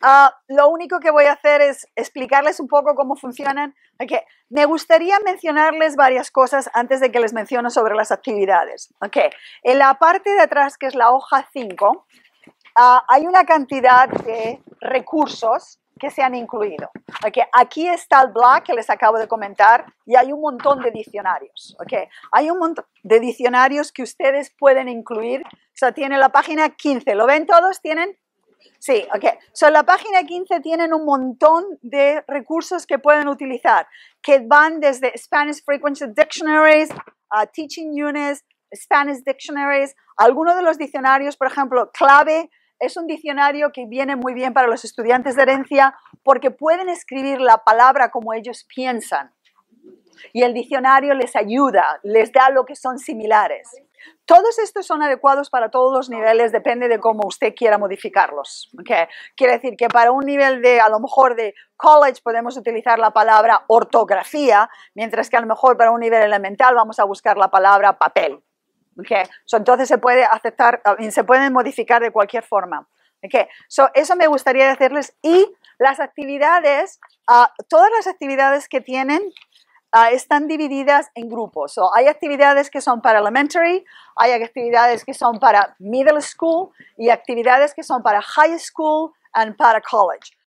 Ah, lo único que voy a hacer es explicarles un poco cómo funcionan. Me gustaría mencionarles varias cosas antes de que les menciono sobre las actividades. Okay. En la parte de atrás, que es la hoja 5, ah, hay una cantidad de recursos que se han incluido. Aquí está el blog que les acabo de comentar y hay un montón de diccionarios. Okay. Hay un montón de diccionarios que ustedes pueden incluir. O sea, tiene la página 15. ¿Lo ven todos? Tienen Sí, ok. So, la página 15 tienen un montón de recursos que pueden utilizar, que van desde Spanish Frequency Dictionaries, uh, Teaching Units, Spanish Dictionaries, algunos de los diccionarios, por ejemplo, Clave, es un diccionario que viene muy bien para los estudiantes de herencia porque pueden escribir la palabra como ellos piensan. Y el diccionario les ayuda, les da lo que son similares. Todos estos son adecuados para todos los niveles, depende de cómo usted quiera modificarlos. Quiere decir que para un nivel de, a lo mejor, de college podemos utilizar la palabra ortografía, mientras que a lo mejor para un nivel elemental vamos a buscar la palabra papel. ¿okay? entonces se puede aceptar, ah, se pueden modificar de cualquier forma. eso me gustaría decirles. Y las actividades, ah, todas las actividades que tienen Ah, están divididas en grupos. hay actividades que son para elementary, hay actividades que son para middle school y actividades que son para high school and para college.